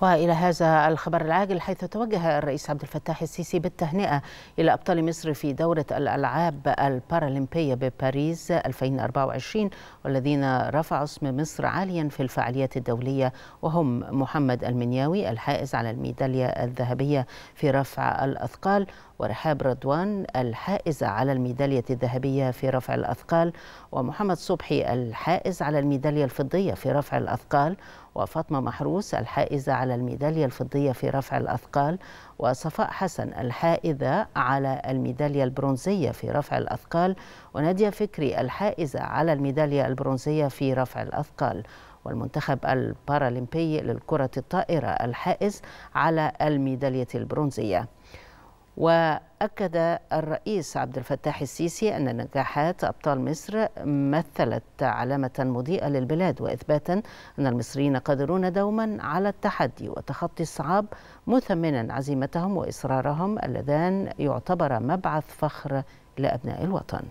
والى هذا الخبر العاجل حيث توجه الرئيس عبد الفتاح السيسي بالتهنئه الى ابطال مصر في دوره الالعاب البارالمبيه بباريس 2024 والذين رفعوا اسم مصر عاليا في الفعاليات الدوليه وهم محمد المنياوي الحائز على الميداليه الذهبيه في رفع الاثقال ورحاب رضوان الحائز على الميدالية الذهبية في رفع الأثقال ومحمد صبحي الحائز على الميدالية الفضية في رفع الأثقال وفاطمة محروس الحائزة على الميدالية الفضية في رفع الأثقال وصفاء حسن الحائزة على الميدالية البرونزية في رفع الأثقال ونادية فكري الحائزة على الميدالية البرونزية في رفع الأثقال والمنتخب البارالمبي للكرة الطائرة الحائز على الميدالية البرونزية واكد الرئيس عبد الفتاح السيسي ان نجاحات ابطال مصر مثلت علامه مضيئه للبلاد واثباتا ان المصريين قادرون دوما على التحدي وتخطي الصعاب مثمنا عزيمتهم واصرارهم اللذان يعتبر مبعث فخر لابناء الوطن